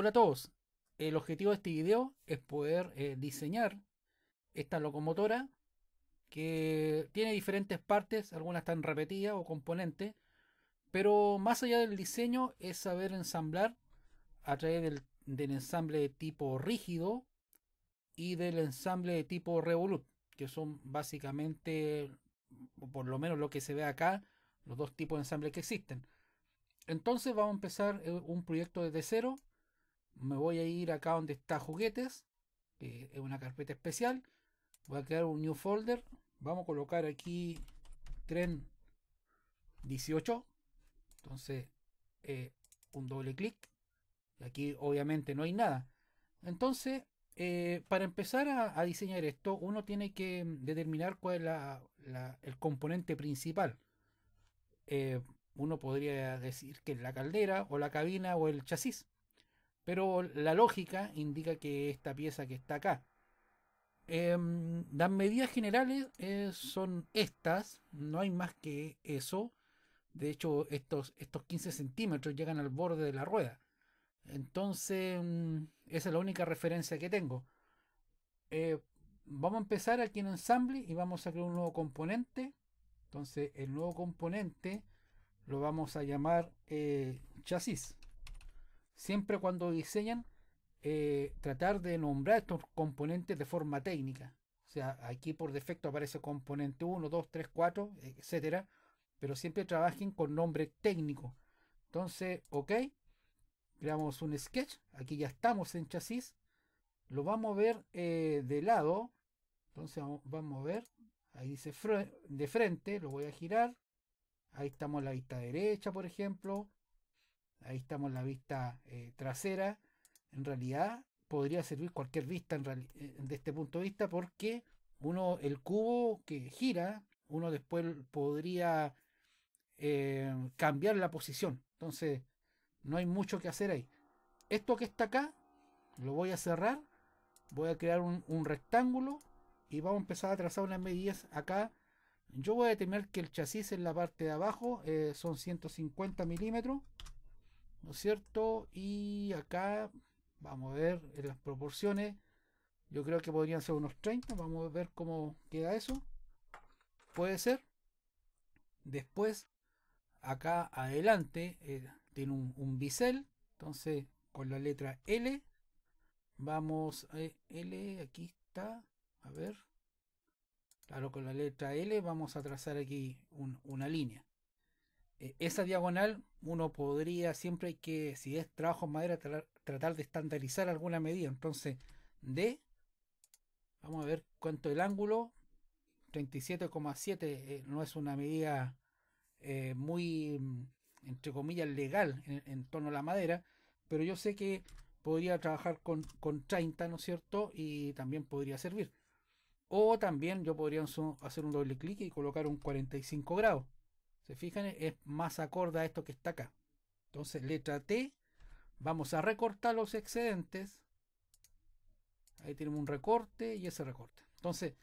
Hola a todos. El objetivo de este video es poder eh, diseñar esta locomotora que tiene diferentes partes, algunas están repetidas o componentes, pero más allá del diseño es saber ensamblar a través del, ensamble de tipo rígido y del ensamble de tipo revolut, que son básicamente, por lo menos lo que se ve acá, los dos tipos de ensamble que existen. Entonces vamos a empezar eh, un proyecto desde cero me voy a ir acá donde está juguetes, que es una carpeta especial. Voy a crear un new folder. Vamos a colocar aquí tren 18. Entonces, eh, un doble clic. Aquí obviamente no hay nada. Entonces, eh, para empezar a, diseñar esto, uno tiene que determinar cuál es el componente principal. Eh, uno podría decir que es la caldera o la cabina o el chasis. Pero la lógica indica que esta pieza que está acá. Em, las medidas generales eh, son estas, no hay más que eso. De hecho, estos, estos 15 centímetros llegan al borde de la rueda. Entonces, mm, esa es la única referencia que tengo. Eh, vamos a empezar aquí en ensamble y vamos a crear un nuevo componente. Entonces, el nuevo componente lo vamos a llamar eh, chasis siempre cuando diseñan, eh, tratar de nombrar estos componentes de forma técnica. O sea, aquí por defecto aparece componente 1, 2, 3, 4, etc. Pero siempre trabajen con nombre técnico. Entonces, ok. Creamos un sketch. Aquí ya estamos en chasis. Lo vamos a ver eh, de lado. Entonces vamos a mover. Ahí dice de frente. Lo voy a girar. Ahí estamos en la vista derecha, por ejemplo. Ahí estamos la vista eh, trasera. En realidad podría servir cualquier vista eh, de este punto de vista porque uno, el cubo que gira, uno después podría eh, cambiar la posición. Entonces, no hay mucho que hacer ahí. Esto que está acá, lo voy a cerrar. Voy a crear un, rectángulo y vamos a empezar a trazar unas medidas acá. Yo voy a determinar que el chasis en la parte de abajo son 150 milímetros. ¿no es cierto? Y acá vamos a ver las proporciones, yo creo que podrían ser unos 30, vamos a ver cómo queda eso, puede ser. Después, acá adelante, eh, tiene un, bisel, entonces con la letra L, vamos a eh, L, aquí está, a ver, claro, con la letra L vamos a trazar aquí una línea. Eh, esa diagonal uno podría, siempre hay que, si es trabajo en madera, tratar de estandarizar alguna medida. Entonces, D, vamos a ver cuánto el ángulo, 37,7 eh, no es una medida eh, muy, mm, entre comillas, legal en, torno a la madera, pero yo sé que podría trabajar con, con 30, ¿no es cierto? Y también podría servir. O también yo podría hacer un doble clic y colocar un 45 grados. Se fijan, es más acorde a esto que está acá. Entonces, letra T, vamos a recortar los excedentes. Ahí tenemos un recorte y ese recorte. Entonces,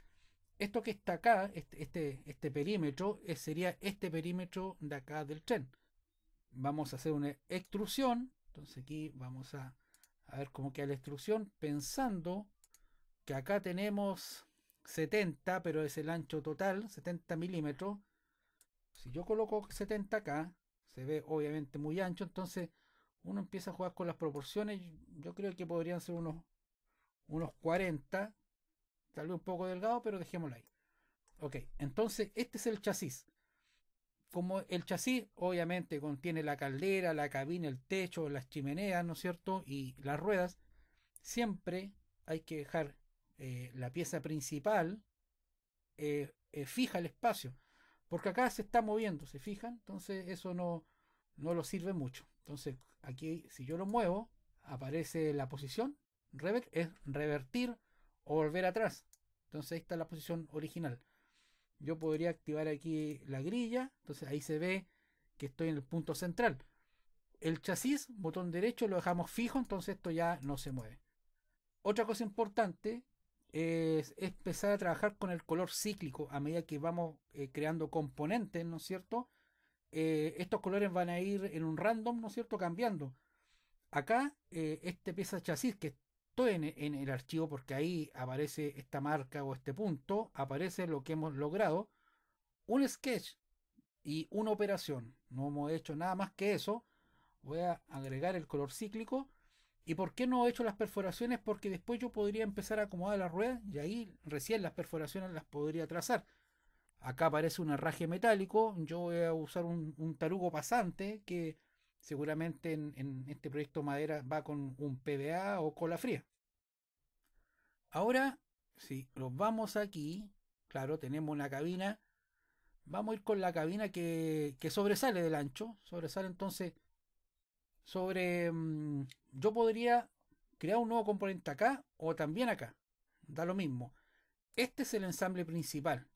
esto que está acá, este, este, este perímetro, eh, sería este perímetro de acá del tren. Vamos a hacer una extrusión. Entonces aquí vamos a, a ver cómo queda la extrusión, pensando que acá tenemos 70, pero es el ancho total, 70 milímetros. Si yo coloco 70 acá, se ve obviamente muy ancho, entonces uno empieza a jugar con las proporciones. Yo creo que podrían ser unos, unos 40, tal vez un poco delgado, pero dejémoslo ahí. Ok, entonces este es el chasis. Como el chasis obviamente contiene la caldera, la cabina, el techo, las chimeneas, ¿no es cierto? Y las ruedas, siempre hay que dejar eh, la pieza principal eh, eh, fija el espacio. Porque acá se está moviendo, ¿se fijan? Entonces eso no, no lo sirve mucho. Entonces aquí si yo lo muevo, aparece la posición. es revertir o volver atrás. Entonces ahí está la posición original. Yo podría activar aquí la grilla. Entonces ahí se ve que estoy en el punto central. El chasis, botón derecho, lo dejamos fijo, entonces esto ya no se mueve. Otra cosa importante es, empezar a trabajar con el color cíclico a medida que vamos eh, creando componentes, ¿no es cierto? Eh, estos colores van a ir en un random, ¿no es cierto?, cambiando. Acá, eh, este pieza chasis que estoy en, el archivo porque ahí aparece esta marca o este punto, aparece lo que hemos logrado, un sketch y una operación. No hemos hecho nada más que eso. Voy a agregar el color cíclico ¿Y por qué no he hecho las perforaciones? Porque después yo podría empezar a acomodar la rueda y ahí recién las perforaciones las podría trazar. Acá aparece un herraje metálico, yo voy a usar un, un tarugo pasante que seguramente en, este proyecto madera va con un PVA o cola fría. Ahora, si nos vamos aquí, claro, tenemos la cabina. Vamos a ir con la cabina que sobresale del ancho. Sobresale entonces sobre mm, yo podría crear un nuevo componente acá o también acá. Da lo mismo. Este es el ensamble principal,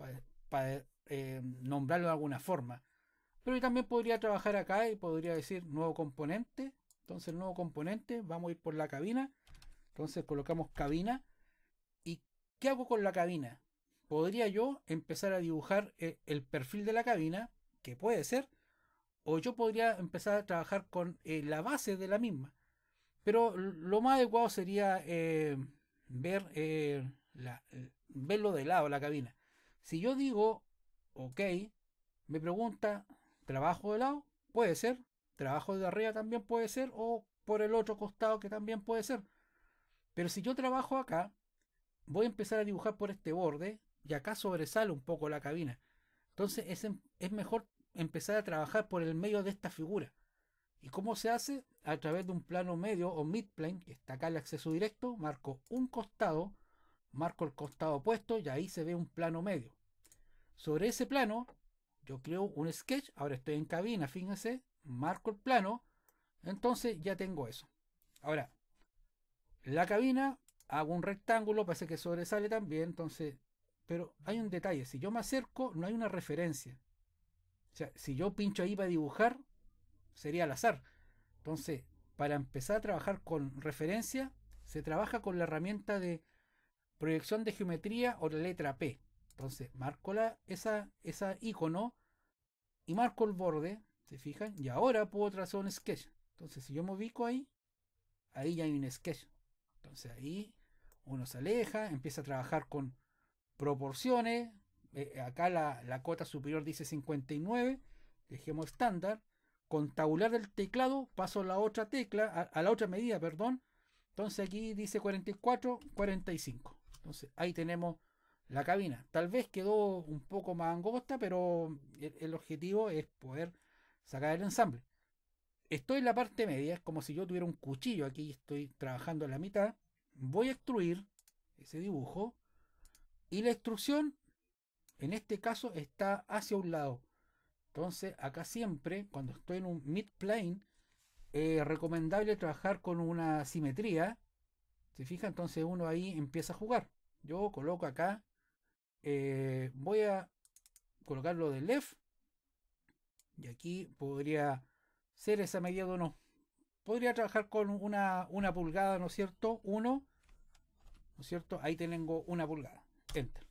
para, eh, nombrarlo de alguna forma. Pero también podría trabajar acá y podría decir nuevo componente. Entonces, nuevo componente, vamos a ir por la cabina. Entonces, colocamos cabina. ¿Y qué hago con la cabina? Podría yo empezar a dibujar eh, el perfil de la cabina, que puede ser, o yo podría empezar a trabajar con eh, la base de la misma. Pero lo más adecuado sería eh, ver, eh, verlo de lado, la cabina. Si yo digo, ok, me pregunta, ¿trabajo de lado? Puede ser. ¿Trabajo de arriba también puede ser? ¿O por el otro costado que también puede ser? Pero si yo trabajo acá, voy a empezar a dibujar por este borde y acá sobresale un poco la cabina. Entonces es, es mejor empezar a trabajar por el medio de esta figura. ¿Y cómo se hace? A través de un plano medio o midplane, que está acá el acceso directo, marco un costado, marco el costado opuesto y ahí se ve un plano medio. Sobre ese plano, yo creo un sketch, ahora estoy en cabina, fíjense, marco el plano, entonces ya tengo eso. Ahora, la cabina, hago un rectángulo, parece que sobresale también, entonces, pero hay un detalle, si yo me acerco no hay una referencia. O sea, si yo pincho ahí para dibujar, sería al azar. Entonces, para empezar a trabajar con referencia, se trabaja con la herramienta de proyección de geometría o la letra P. Entonces, marco la, esa, esa icono y marco el borde, ¿se fijan? Y ahora puedo trazar un sketch. Entonces, si yo me ubico ahí, ahí ya hay un sketch. Entonces, ahí uno se aleja, empieza a trabajar con proporciones, eh, acá la, la, cota superior dice 59, dejemos estándar, con tabular del teclado paso la otra tecla, a, la otra medida, perdón, entonces aquí dice 44, 45, entonces ahí tenemos la cabina, tal vez quedó un poco más angosta, pero el, objetivo es poder sacar el ensamble. Estoy en la parte media, es como si yo tuviera un cuchillo aquí, estoy trabajando en la mitad. Voy a extruir ese dibujo y la extrusión en este caso está hacia un lado. Entonces, acá siempre, cuando estoy en un mid-plane, es recomendable trabajar con una simetría. ¿Se fija? Entonces uno ahí empieza a jugar. Yo coloco acá, eh, voy a colocarlo de left. Y aquí podría ser esa medida o no Podría trabajar con una, una pulgada, ¿no es cierto? Uno, ¿no es cierto? Ahí tengo una pulgada. Enter.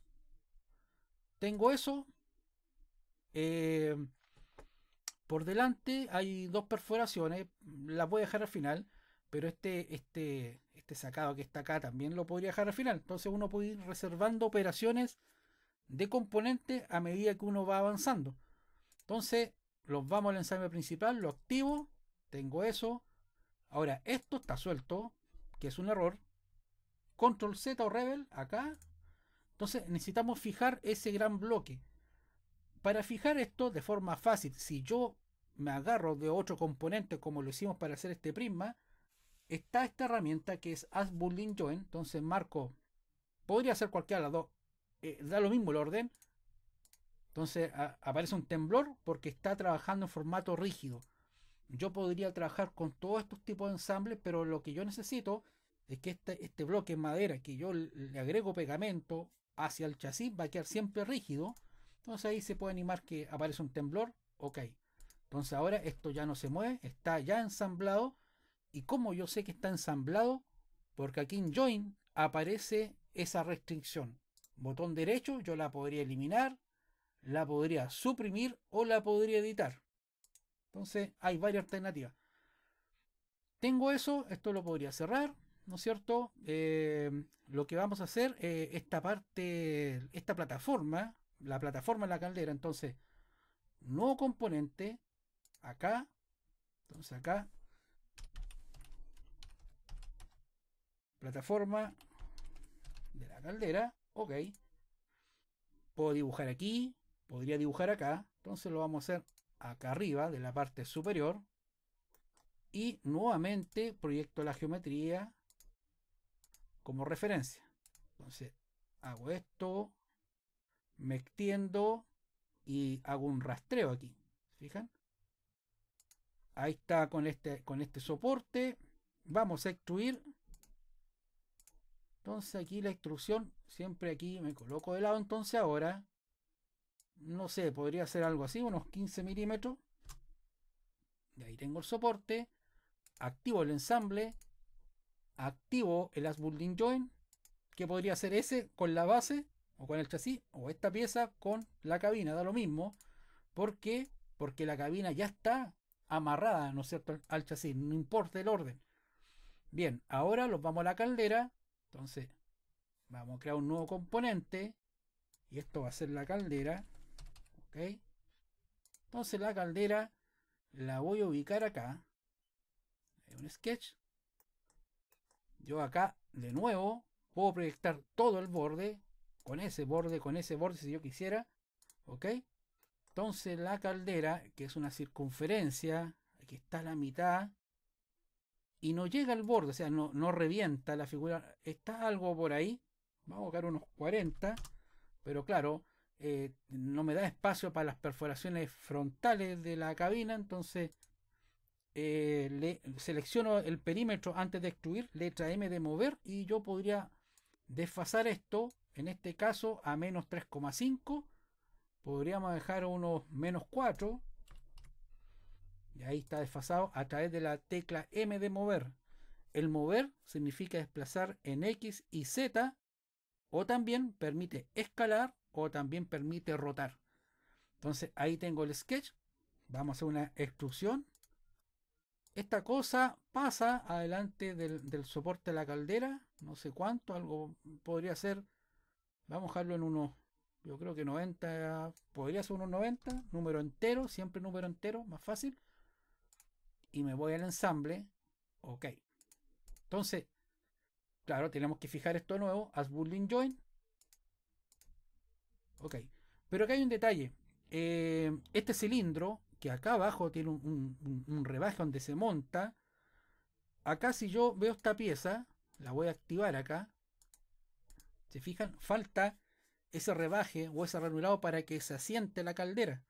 Tengo eso. Eh, por delante hay dos perforaciones. Las voy a dejar al final. Pero este, este, este sacado que está acá también lo podría dejar al final. Entonces uno puede ir reservando operaciones de componente a medida que uno va avanzando. Entonces los vamos al ensamble principal, lo activo, tengo eso. Ahora esto está suelto, que es un error. Control Z o Rebel acá entonces necesitamos fijar ese gran bloque. Para fijar esto de forma fácil, si yo me agarro de otro componente como lo hicimos para hacer este prisma, está esta herramienta que es As Boolean Join. Entonces marco, podría ser cualquiera de las dos, eh, da lo mismo el orden. Entonces aparece un temblor porque está trabajando en formato rígido. Yo podría trabajar con todos estos tipos de ensambles, pero lo que yo necesito es que este, este bloque de madera que yo le agrego pegamento hacia el chasis va a quedar siempre rígido. Entonces ahí se puede animar que aparece un temblor. Ok. Entonces ahora esto ya no se mueve, está ya ensamblado. ¿Y como yo sé que está ensamblado? Porque aquí en Join aparece esa restricción. Botón derecho yo la podría eliminar, la podría suprimir o la podría editar. Entonces hay varias alternativas. Tengo eso, esto lo podría cerrar. ¿no es cierto? Eh, lo que vamos a hacer, eh, esta parte, esta plataforma, la plataforma en la caldera, entonces, nuevo componente, acá, entonces acá, plataforma de la caldera, ok, puedo dibujar aquí, podría dibujar acá, entonces lo vamos a hacer acá arriba, de la parte superior, y nuevamente proyecto la geometría, como referencia. Entonces hago esto, me extiendo y hago un rastreo aquí. ¿Fijan? Ahí está con este, con este soporte. Vamos a extruir. Entonces aquí la extrusión, siempre aquí me coloco de lado. Entonces ahora, no sé, podría ser algo así, unos 15 milímetros. Y ahí tengo el soporte. Activo el ensamble activo el as building join, que podría ser ese con la base o con el chasis, o esta pieza con la cabina, da lo mismo. ¿Por qué? Porque la cabina ya está amarrada, ¿no es cierto?, al chasis, no importa el orden. Bien, ahora los vamos a la caldera. Entonces, vamos a crear un nuevo componente. Y esto va a ser la caldera. ¿Ok? Entonces la caldera la voy a ubicar acá. un sketch. Yo acá, de nuevo, puedo proyectar todo el borde, con ese borde, con ese borde, si yo quisiera. ¿Ok? Entonces la caldera, que es una circunferencia, aquí está la mitad, y no llega al borde, o sea, no, no revienta la figura, está algo por ahí, vamos a buscar unos 40, pero claro, eh, no me da espacio para las perforaciones frontales de la cabina, entonces eh, le selecciono el perímetro antes de excluir, letra M de mover y yo podría desfasar esto, en este caso a menos 3,5, podríamos dejar unos menos 4, y ahí está desfasado a través de la tecla M de mover. El mover significa desplazar en X y Z, o también permite escalar, o también permite rotar. Entonces ahí tengo el sketch, vamos a hacer una extrusión esta cosa pasa adelante del, soporte de la caldera, no sé cuánto, algo podría ser, vamos a dejarlo en unos, yo creo que 90, podría ser unos 90, número entero, siempre número entero, más fácil. Y me voy al ensamble, ok. Entonces, claro, tenemos que fijar esto nuevo, as bullying join. Ok, pero acá hay un detalle. Eh, este cilindro que acá abajo tiene un, un, rebaje donde se monta. Acá si yo veo esta pieza, la voy a activar acá. ¿Se fijan? Falta ese rebaje o ese ranulado para que se asiente la caldera.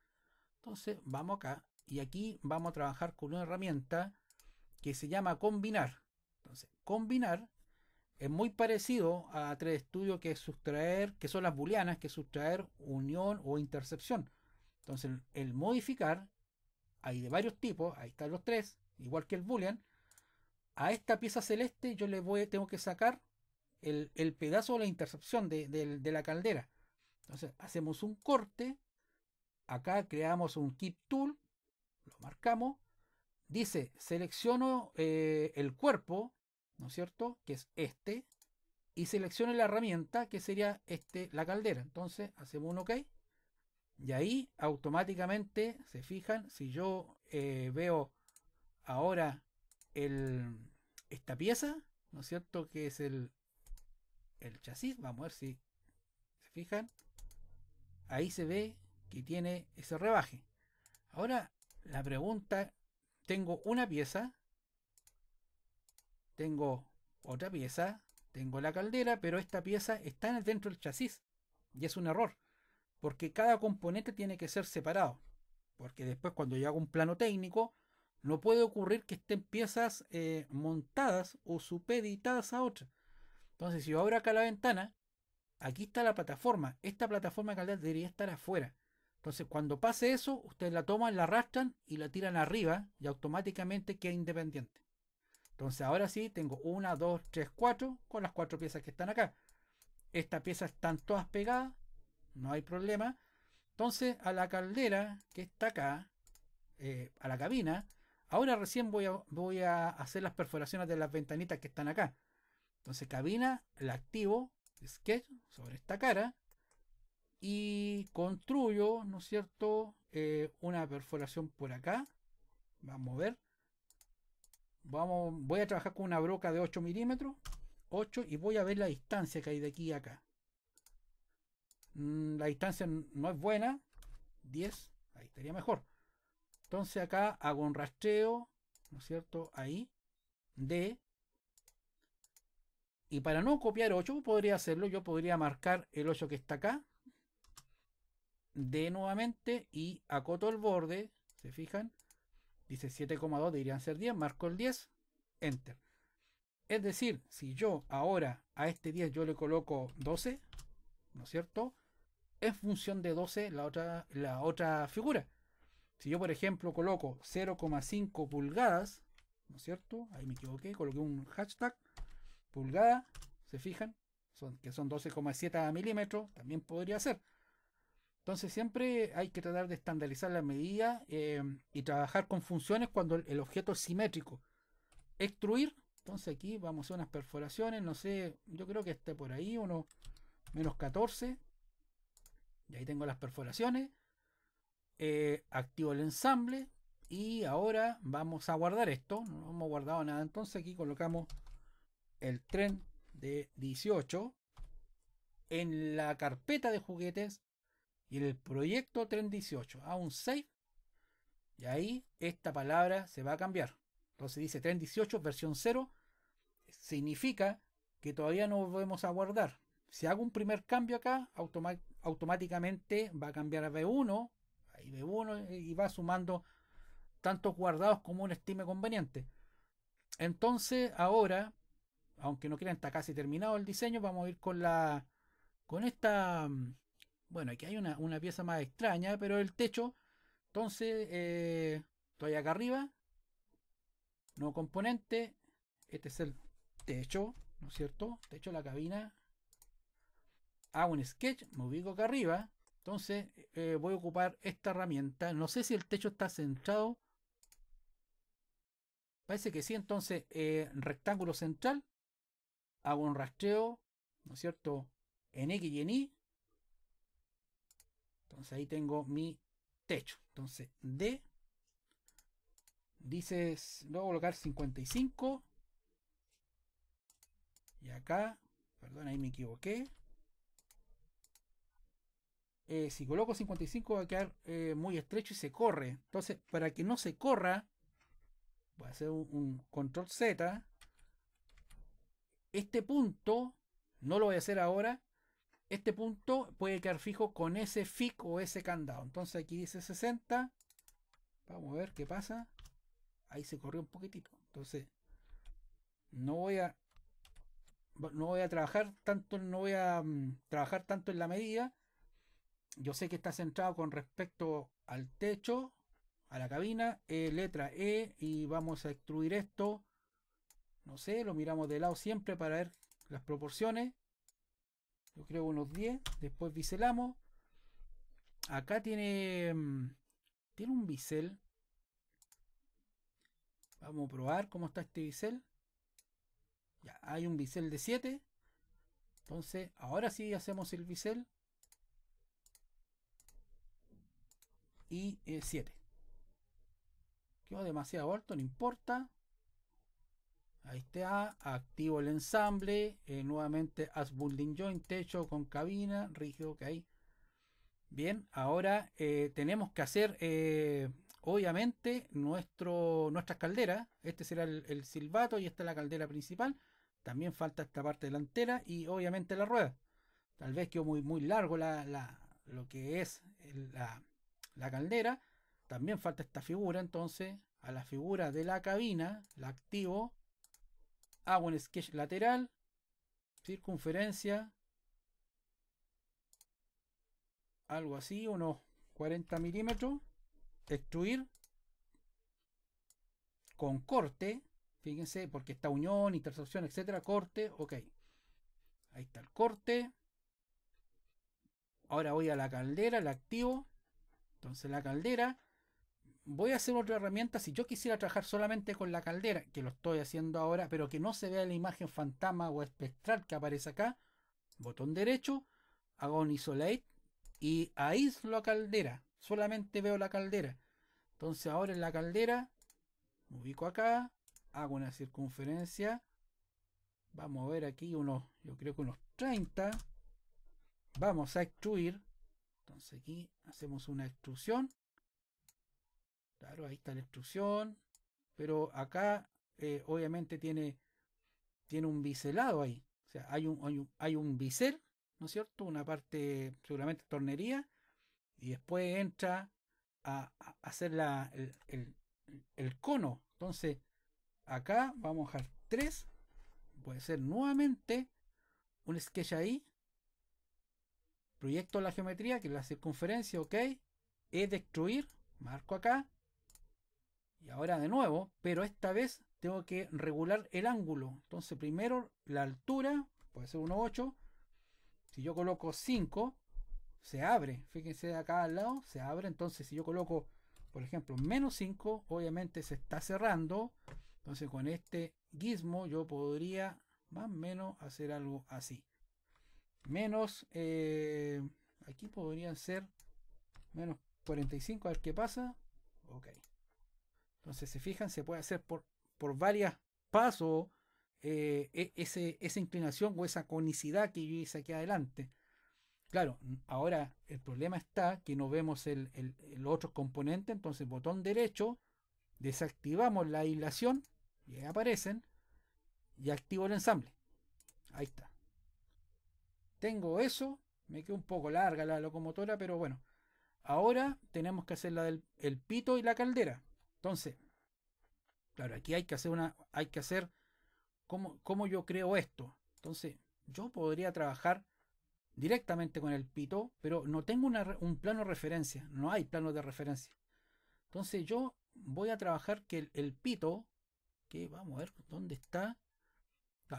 Entonces vamos acá y aquí vamos a trabajar con una herramienta que se llama combinar. Entonces, combinar es muy parecido a 3 Studio que es sustraer, que son las booleanas, que es sustraer unión o intercepción. Entonces, el modificar hay de varios tipos, ahí están los tres, igual que el boolean, a esta pieza celeste yo le voy, tengo que sacar el, pedazo de la intercepción de, la caldera. Entonces hacemos un corte, acá creamos un kit tool, lo marcamos, dice selecciono eh, el cuerpo, ¿no es cierto? Que es este, y selecciono la herramienta que sería este, la caldera. Entonces hacemos un OK. Y ahí automáticamente, se fijan, si yo eh, veo ahora el, esta pieza, ¿no es cierto? Que es el, el chasis, vamos a ver si se fijan. Ahí se ve que tiene ese rebaje. Ahora la pregunta, tengo una pieza, tengo otra pieza, tengo la caldera, pero esta pieza está dentro del chasis y es un error porque cada componente tiene que ser separado. Porque después cuando yo hago un plano técnico, no puede ocurrir que estén piezas eh, montadas o supeditadas a otra Entonces, si yo abro acá la ventana, aquí está la plataforma. Esta plataforma de debería estar afuera. Entonces, cuando pase eso, ustedes la toman, la arrastran y la tiran arriba y automáticamente queda independiente. Entonces, ahora sí tengo una, dos, tres, cuatro con las cuatro piezas que están acá. Estas piezas están todas pegadas no hay problema. Entonces a la caldera que está acá, eh, a la cabina, ahora recién voy a, voy a hacer las perforaciones de las ventanitas que están acá. Entonces cabina, la activo, sketch sobre esta cara y construyo, ¿no es cierto?, eh, una perforación por acá. Vamos a ver. Vamos, voy a trabajar con una broca de 8 milímetros, 8, y voy a ver la distancia que hay de aquí a acá. Mm, la distancia no es buena, 10, ahí estaría mejor. Entonces acá hago un rastreo, ¿no es cierto? Ahí, D Y para no copiar 8, podría hacerlo, yo podría marcar el 8 que está acá, D nuevamente y acoto el borde, se fijan, dice 7,2, deberían ser 10, marco el 10, enter. Es decir, si yo ahora a este 10 yo le coloco 12, ¿no es cierto? en función de 12 la otra, la otra figura. Si yo, por ejemplo, coloco 0,5 pulgadas, ¿no es cierto? Ahí me equivoqué, coloqué un hashtag, pulgada, ¿se fijan? Son, que son 12,7 milímetros, también podría ser. Entonces siempre hay que tratar de estandarizar la medida eh, y trabajar con funciones cuando el, objeto es simétrico. Extruir, entonces aquí vamos a unas perforaciones, no sé, yo creo que esté por ahí, uno menos 14, y ahí tengo las perforaciones. Eh, activo el ensamble. Y ahora vamos a guardar esto. No hemos guardado nada. Entonces aquí colocamos el tren de 18 en la carpeta de juguetes y en el proyecto tren 18 a ah, un save. Y ahí esta palabra se va a cambiar. Entonces dice tren 18 versión 0. Significa que todavía no podemos aguardar, guardar. Si hago un primer cambio acá, automáticamente automáticamente va a cambiar a B1 y 1 y va sumando tantos guardados como un estime conveniente. Entonces, ahora, aunque no crean, está casi terminado el diseño, vamos a ir con la con esta mm, bueno, aquí hay una, pieza más extraña, pero el techo, entonces, eh, estoy acá arriba, nuevo componente, este es el techo, ¿no es cierto? Techo de la cabina, hago un sketch, me ubico acá arriba. Entonces eh, voy a ocupar esta herramienta. No sé si el techo está centrado. Parece que sí, entonces eh, rectángulo central. Hago un rastreo, ¿no es cierto? En X y en Y. Entonces ahí tengo mi techo. Entonces D. Dices, voy a colocar 55. Y acá, perdón, ahí me equivoqué. Eh, si coloco 55 va a quedar eh, muy estrecho y se corre. Entonces, para que no se corra, voy a hacer un, control Z. Este punto, no lo voy a hacer ahora, este punto puede quedar fijo con ese FIC o ese candado. Entonces aquí dice 60. Vamos a ver qué pasa. Ahí se corrió un poquitito. Entonces, no voy a no voy a trabajar tanto, no voy a mm, trabajar tanto en la medida, yo sé que está centrado con respecto al techo, a la cabina, eh, letra E, y vamos a extruir esto, no sé, lo miramos de lado siempre para ver las proporciones, yo creo unos 10, después biselamos, acá tiene, mm, tiene un bisel, vamos a probar cómo está este bisel, ya, hay un bisel de 7, entonces ahora sí hacemos el bisel, y 7. Eh, quedó demasiado alto, no importa. Ahí está, activo el ensamble. Eh, nuevamente, as building joint, techo con cabina, rígido, que hay. Bien, ahora eh, tenemos que hacer, obviamente, nuestro, nuestras calderas. Este será el, silbato y esta es la caldera principal. También falta esta parte delantera y obviamente la rueda. Tal vez quedó muy, muy largo lo que es la, la caldera, también falta esta figura, entonces a la figura de la cabina la activo, hago un sketch lateral, circunferencia, algo así, unos 40 milímetros, Destruir. con corte, fíjense, porque está unión, intersección, etcétera, corte, ok. Ahí está el corte. Ahora voy a la caldera, la activo, entonces la caldera, voy a hacer otra herramienta si yo quisiera trabajar solamente con la caldera, que lo estoy haciendo ahora, pero que no se vea la imagen fantasma o espectral que aparece acá. Botón derecho, hago un isolate y aíslo la caldera. Solamente veo la caldera. Entonces ahora en la caldera, me ubico acá, hago una circunferencia. Vamos a ver aquí unos, yo creo que unos 30. Vamos a extruir entonces aquí hacemos una extrusión. Claro, ahí está la extrusión. Pero acá eh, obviamente tiene, tiene un biselado ahí. O sea, hay un, hay un, bisel, ¿no es cierto? Una parte seguramente tornería. Y después entra a, hacer el, cono. Entonces, acá vamos a dejar tres. Puede ser nuevamente un sketch ahí. Proyecto la geometría, que es la circunferencia, ok. Es destruir, marco acá. Y ahora de nuevo, pero esta vez tengo que regular el ángulo. Entonces primero la altura, puede ser 1,8. Si yo coloco 5, se abre. Fíjense acá al lado, se abre. Entonces si yo coloco, por ejemplo, menos 5, obviamente se está cerrando. Entonces con este gizmo yo podría más o menos hacer algo así menos, eh, aquí podrían ser menos 45, a ver qué pasa. Ok. Entonces, se fijan, se puede hacer por, por varios pasos eh, e, esa inclinación o esa conicidad que yo hice aquí adelante. Claro, ahora el problema está que no vemos el, el, el otro componente, entonces botón derecho, desactivamos la aislación y ahí aparecen y activo el ensamble. Ahí está. Tengo eso, me quedó un poco larga la locomotora, pero bueno. Ahora tenemos que hacer la del el pito y la caldera. Entonces, claro, aquí hay que hacer una, hay que hacer cómo, yo creo esto. Entonces, yo podría trabajar directamente con el pito, pero no tengo un plano de referencia, no hay plano de referencia. Entonces yo voy a trabajar que el pito, que vamos a ver dónde está,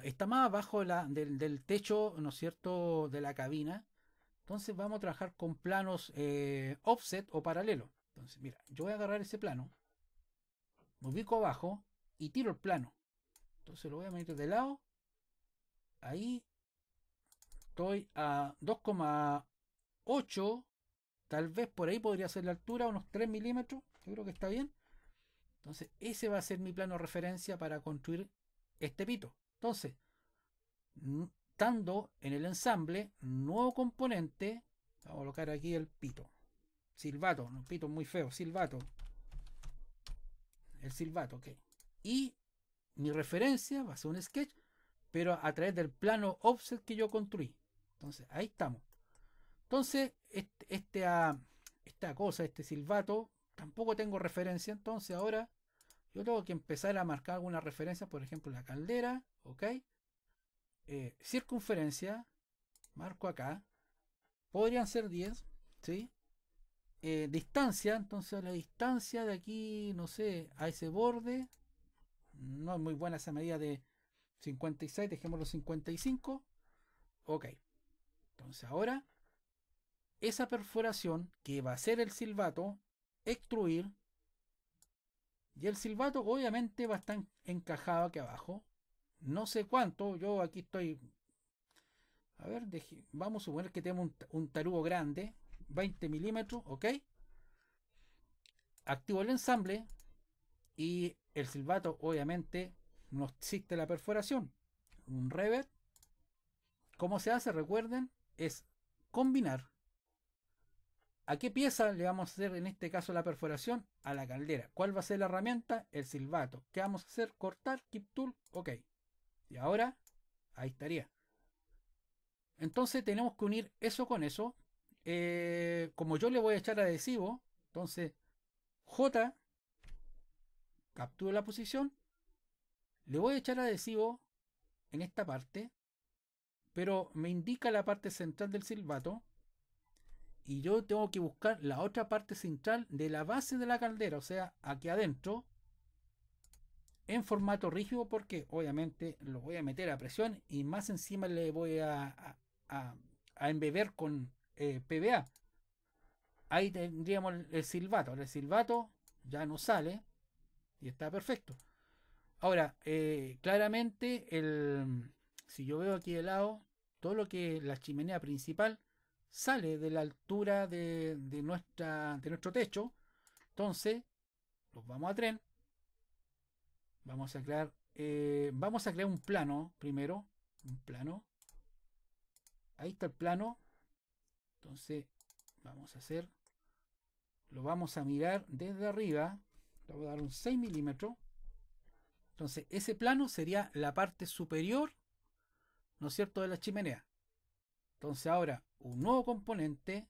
Está más abajo la, del, techo, ¿no es cierto?, de la cabina. Entonces vamos a trabajar con planos eh, offset o paralelo. Entonces, mira, yo voy a agarrar ese plano, me ubico abajo y tiro el plano. Entonces lo voy a meter de lado. Ahí estoy a 2,8. Tal vez por ahí podría ser la altura, unos 3 milímetros. Yo creo que está bien. Entonces ese va a ser mi plano de referencia para construir este pito. Entonces, dando en el ensamble nuevo componente, vamos a colocar aquí el pito. Silbato, un pito muy feo, silbato. El silbato, ok. Y mi referencia va a ser un sketch, pero a través del plano offset que yo construí. Entonces, ahí estamos. Entonces, este, ah, esta cosa, este silbato, tampoco tengo referencia. Entonces, ahora yo tengo que empezar a marcar alguna referencia, por ejemplo, la caldera. ¿Ok? Eh, circunferencia, marco acá, podrían ser 10, ¿sí? Eh, distancia, entonces la distancia de aquí, no sé, a ese borde, no es muy buena esa medida de 56, dejémoslo 55, ok. Entonces ahora, esa perforación que va a ser el silbato, extruir, y el silbato obviamente va a estar encajado aquí abajo, no sé cuánto, yo aquí estoy, a ver, vamos a suponer que tenemos un, tarugo grande, 20 milímetros, ok, activo el ensamble y el silbato obviamente no existe la perforación, un rever. ¿cómo se hace? Recuerden, es combinar ¿A qué pieza le vamos a hacer en este caso la perforación? A la caldera. ¿Cuál va a ser la herramienta? El silbato. ¿Qué vamos a hacer? Cortar, keep tool, ok. Y ahora, ahí estaría. Entonces tenemos que unir eso con eso. Eh, como yo le voy a echar adhesivo, entonces J capturo la posición, le voy a echar adhesivo en esta parte, pero me indica la parte central del silbato y yo tengo que buscar la otra parte central de la base de la caldera, o sea, aquí adentro, en formato rígido porque obviamente lo voy a meter a presión y más encima le voy a, a, embeber con eh, Ahí tendríamos el silbato. El silbato ya no sale y está perfecto. Ahora, eh, claramente, el, si yo veo aquí de lado, todo lo que la chimenea principal sale de la altura de, de, nuestra, de nuestro techo. Entonces, nos vamos a tren, Vamos a crear, eh, vamos a crear un plano primero. Un plano. Ahí está el plano. Entonces, vamos a hacer. Lo vamos a mirar desde arriba. Le voy a dar un 6 milímetros. Entonces, ese plano sería la parte superior, ¿no es cierto?, de la chimenea. Entonces, ahora, un nuevo componente.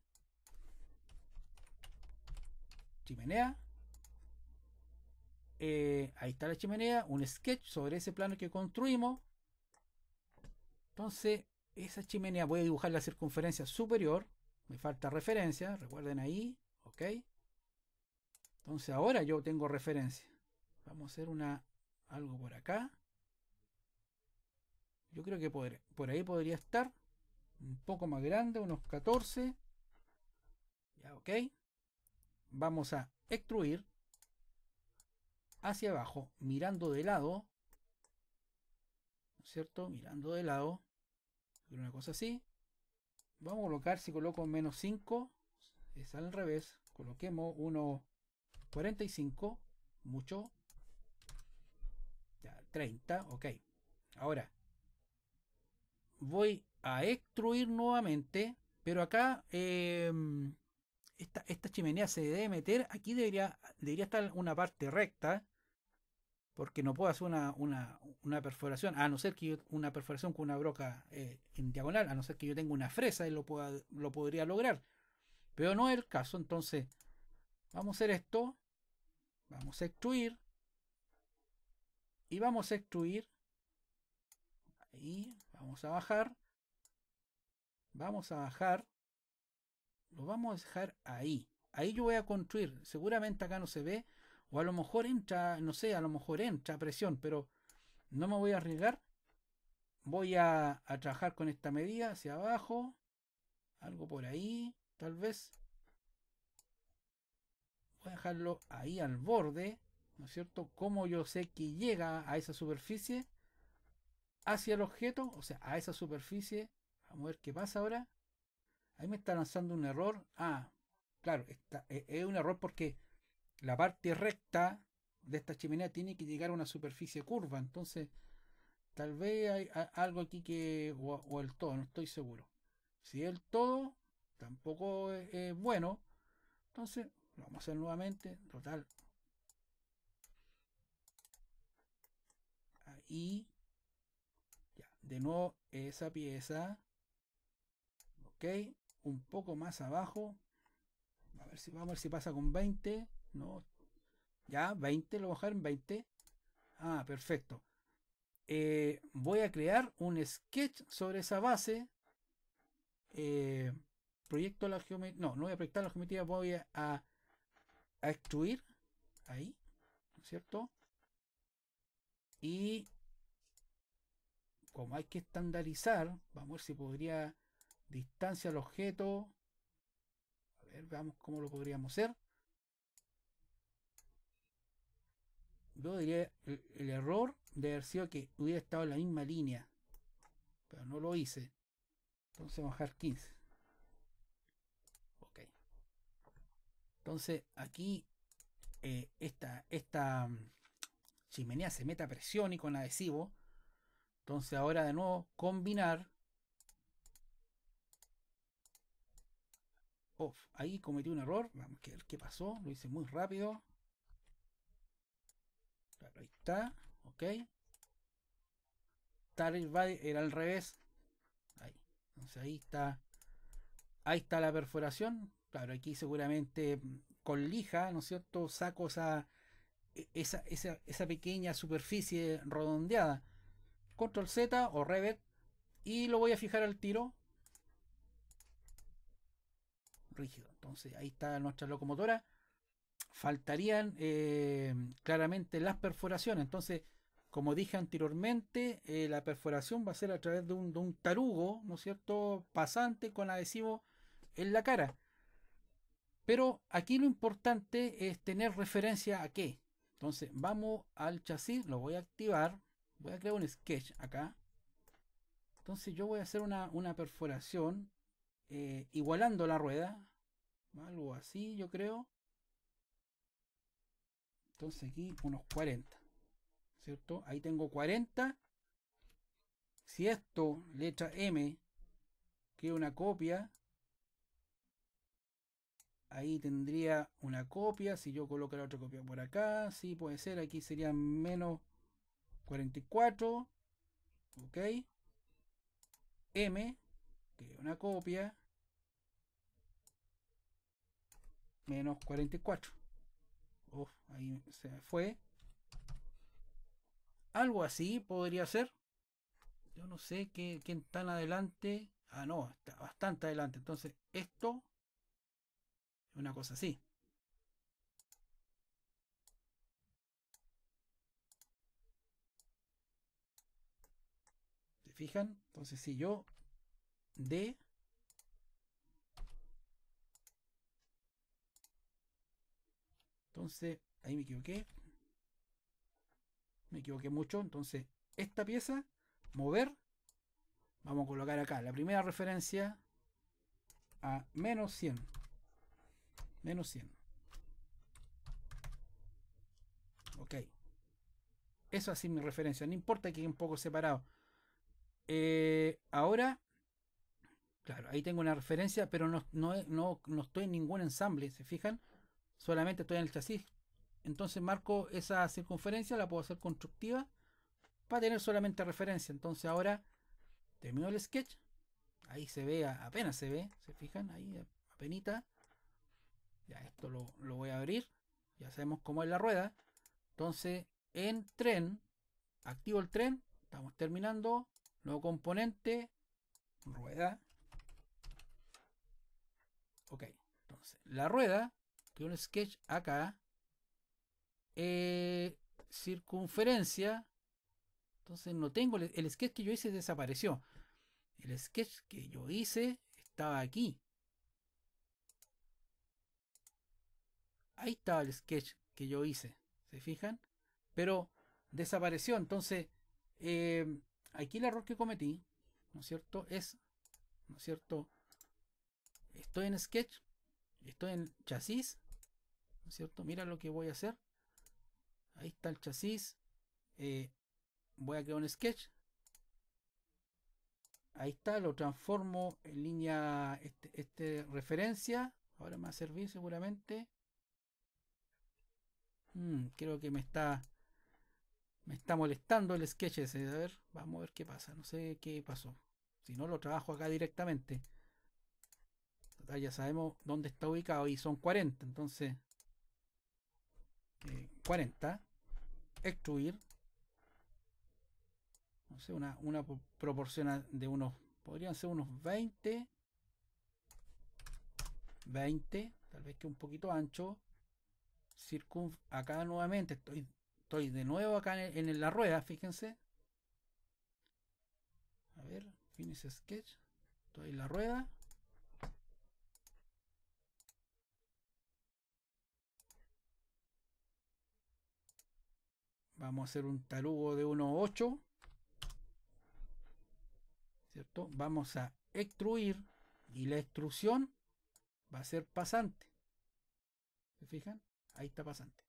Chimenea. Eh, ahí está la chimenea, un sketch sobre ese plano que construimos. Entonces, esa chimenea voy a dibujar la circunferencia superior. Me falta referencia, recuerden ahí, ok. Entonces ahora yo tengo referencia. Vamos a hacer una algo por acá. Yo creo que por, por ahí podría estar un poco más grande, unos 14. Ya, ok. Vamos a extruir hacia abajo, mirando de lado, cierto? Mirando de lado, una cosa así. Vamos a colocar, si coloco menos 5, es al revés, coloquemos 1.45, mucho, 30, ok. Ahora, voy a extruir nuevamente, pero acá em, esta, chimenea se debe meter, aquí debería, debería estar una parte recta, porque no puedo hacer una, perforación, a no ser que una perforación con una broca eh, en diagonal, a no ser que yo tenga una fresa y lo, lo podría lograr. Pero no es el caso, entonces vamos a hacer esto, vamos a extruir y vamos a extruir. Ahí, vamos a bajar, vamos a bajar, lo vamos a dejar ahí. Ahí yo voy a construir, seguramente acá no se ve, o a lo mejor entra, no sé, a lo mejor entra presión, pero no me voy a arriesgar. Voy a, trabajar con esta medida hacia abajo. Algo por ahí, tal vez. Voy a dejarlo ahí al borde. ¿no es cierto? Cómo yo sé que llega a esa superficie hacia el objeto, o sea, a esa superficie. Vamos a ver qué pasa ahora. Ahí me está lanzando un error. Ah, claro, está, e, es un error porque la parte recta de esta chimenea tiene que llegar a una superficie curva. Entonces, tal vez hay algo aquí que. O, el todo, no estoy seguro. Si el todo tampoco es, bueno, entonces lo vamos a hacer nuevamente. Total. Ahí. Ya. De nuevo, esa pieza. Ok. Un poco más abajo. A ver si vamos a ver si pasa con 20. No. Ya, 20, lo en 20. Ah, perfecto. Eh, voy a crear un sketch sobre esa base. Eh, proyecto la geometría. No, no voy a proyectar la geometría, voy a, a, extruir. Ahí, cierto? Y como hay que estandarizar, vamos a ver si podría distancia al objeto. A ver, veamos cómo lo podríamos hacer. yo diría el, error de haber sido que hubiera estado en la misma línea. Pero no lo hice. Entonces vamos a dejar 15. Ok. Entonces aquí eh, esta, esta mm, chimenea se mete a presión y con adhesivo. Entonces ahora de nuevo combinar. ahí cometí un error. Vamos a ver qué pasó. Lo hice muy rápido ahí está. Ok. Target by era al revés. Ahí. Entonces ahí está. Ahí está la perforación. Claro, aquí seguramente mm, con lija, ¿no es cierto? Saco e, esa, esa, pequeña superficie redondeada. Control Z o Revert. Y lo voy a fijar al tiro. Rígido. Entonces ahí está nuestra locomotora faltarían eh, claramente las perforaciones. Entonces, como dije anteriormente, eh, la perforación va a ser a través de un, de un, tarugo, ¿no es cierto?, pasante con adhesivo en la cara. Pero aquí lo importante es tener referencia a qué. Entonces, vamos al chasis, lo voy a activar, voy a crear un sketch acá. Entonces yo voy a hacer una, una perforación eh, igualando la rueda, algo así yo creo. Entonces aquí unos 40. ¿Cierto? Ahí tengo 40. Si esto, letra M, que una copia, ahí tendría una copia. Si yo coloco la otra copia por acá, sí puede ser. Aquí sería menos 44. Ok. M, que una copia. Menos 44 ahí se fue. Algo así podría ser. Yo no sé qué, quién tan adelante. Ah, no, está bastante adelante. Entonces, esto. Una cosa así. ¿Se fijan? Entonces, si yo. De Entonces, ahí me equivoqué. Me equivoqué mucho. Entonces, esta pieza, mover. Vamos a colocar acá la primera referencia a menos 100. Menos 100. Ok. Eso así mi referencia. No importa que un poco separado. Eh, ahora, claro, ahí tengo una referencia, pero no estoy en ningún ensamble, ¿se fijan? solamente estoy en el chasis. Entonces marco esa circunferencia, la puedo hacer constructiva para tener solamente referencia. Entonces ahora termino el sketch. Ahí se ve, apenas se ve, se fijan, ahí apenita. Ya esto lo, lo voy a abrir. Ya sabemos cómo es la rueda. Entonces en tren, activo el tren, estamos terminando. Nuevo componente, rueda. Ok, entonces la rueda yo un sketch acá, eh, circunferencia, entonces no tengo, el, sketch que yo hice desapareció. El sketch que yo hice estaba aquí. Ahí estaba el sketch que yo hice, ¿se fijan? Pero desapareció, entonces eh, aquí el error que cometí, ¿no es cierto? Es, ¿no es cierto? Estoy en sketch, estoy en chasis cierto? Mira lo que voy a hacer. Ahí está el chasis. Eh, voy a crear un sketch. Ahí está, lo transformo en línea este, este referencia. Ahora me va a servir seguramente. Hmm, creo que me está me está molestando el sketch ese. A ver, vamos a ver qué pasa. No sé qué pasó. Si no, lo trabajo acá directamente. Ya sabemos dónde está ubicado y son 40. Entonces, 40, extruir, no sé, una, una proporción de unos, podrían ser unos 20, 20, tal vez que un poquito ancho, circun, acá nuevamente, estoy, estoy de nuevo acá en, en la rueda, fíjense, a ver, finish sketch, estoy en la rueda, Vamos a hacer un tarugo de 1.8. ¿Cierto? Vamos a extruir y la extrusión va a ser pasante. ¿Se fijan? Ahí está pasante.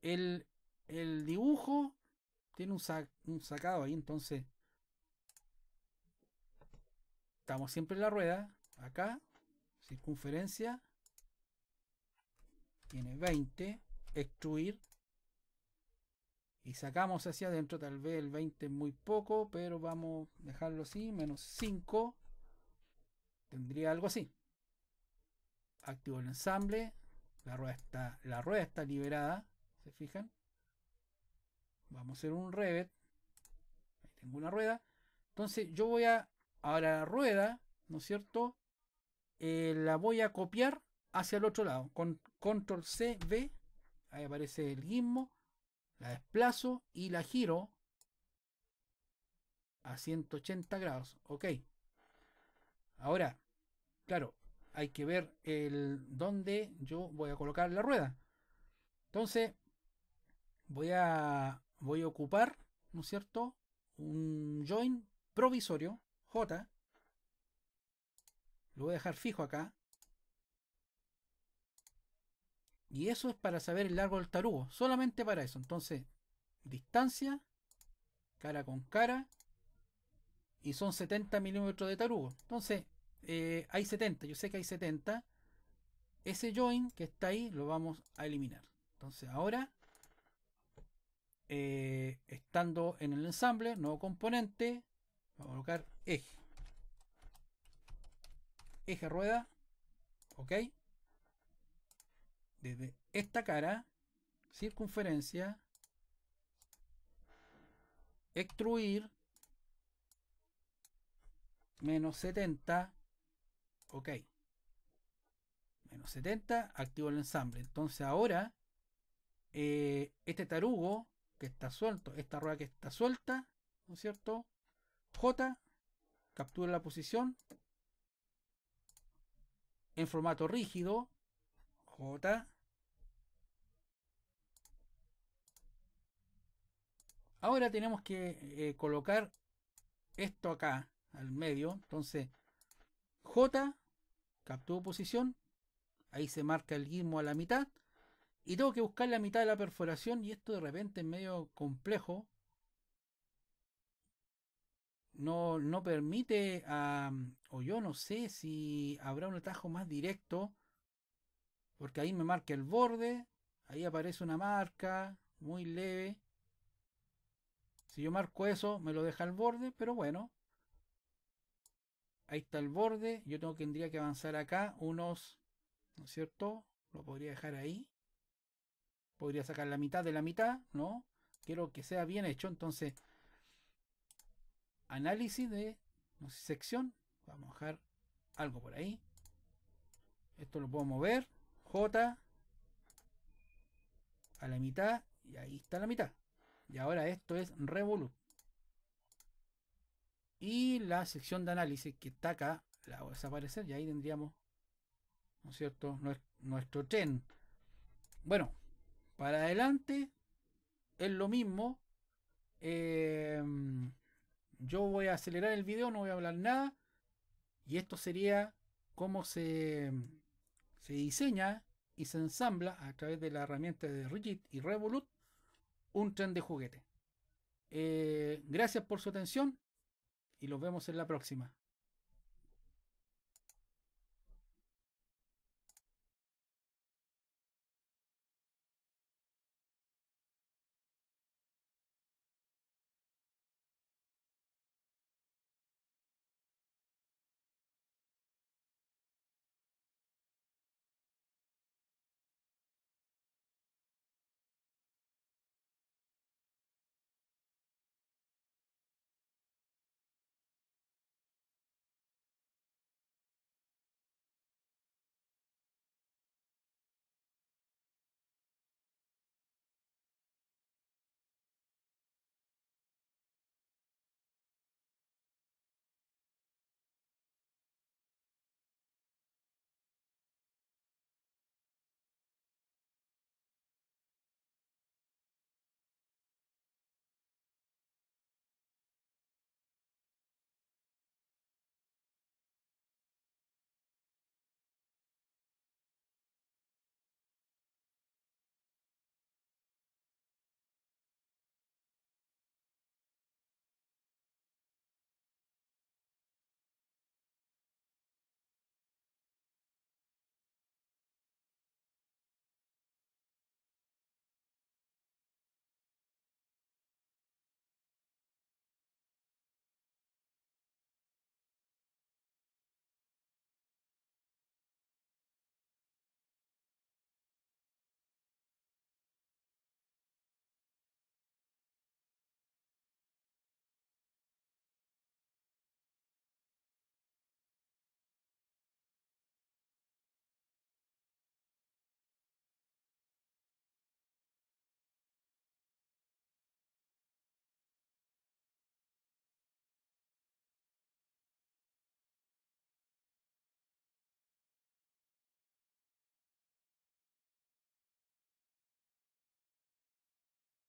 El, dibujo tiene un, un sacado ahí, entonces estamos siempre en la rueda. Acá, circunferencia, tiene 20, extruir y sacamos hacia adentro, tal vez el 20 muy poco, pero vamos a dejarlo así, menos 5, tendría algo así. Activo el ensamble, la rueda está, la rueda está liberada, ¿se fijan? Vamos a hacer un revet, ahí tengo una rueda, entonces yo voy a, ahora la rueda, ¿no es cierto? Eh, la voy a copiar hacia el otro lado, con control C, V, ahí aparece el gizmo, la desplazo y la giro a 180 grados. Ok. Ahora, claro, hay que ver el dónde yo voy a colocar la rueda. Entonces, voy a, voy a ocupar, ¿no es cierto? Un join provisorio, J. Lo voy a dejar fijo acá. Y eso es para saber el largo del tarugo, solamente para eso. Entonces, distancia, cara con cara, y son 70 milímetros de tarugo. Entonces, eh, hay 70, yo sé que hay 70. Ese join que está ahí lo vamos a eliminar. Entonces, ahora, eh, estando en el ensamble, nuevo componente, vamos a colocar eje. Eje rueda, ok desde esta cara, circunferencia, extruir, menos 70, ok. Menos 70, activo el ensamble. Entonces ahora, eh, este tarugo que está suelto, esta rueda que está suelta, ¿no es cierto? J, captura la posición en formato rígido, J, Ahora tenemos que eh, colocar esto acá al medio. Entonces, J, captó posición. Ahí se marca el guismo a la mitad. Y tengo que buscar la mitad de la perforación. Y esto de repente es medio complejo. No, no permite, o yo no sé si habrá un atajo más directo, porque ahí me marca el borde, ahí aparece una marca muy leve, si yo marco eso, me lo deja al borde, pero bueno. Ahí está el borde. Yo tengo, tendría que avanzar acá unos, ¿no es cierto? Lo podría dejar ahí. Podría sacar la mitad de la mitad, ¿no? Quiero que sea bien hecho. Entonces, análisis de sección. Vamos a dejar algo por ahí. Esto lo puedo mover. J a la mitad. Y ahí está la mitad. Y ahora esto es Revolut. Y la sección de análisis que está acá, la voy a desaparecer y ahí tendríamos, ¿no es cierto?, nuestro, tren. Bueno, para adelante es lo mismo. Em, yo voy a acelerar el video, no voy a hablar nada. Y esto sería cómo se, se diseña y se ensambla a través de la herramienta de Rigid y Revolut un tren de juguete. Eh, gracias por su atención y nos vemos en la próxima.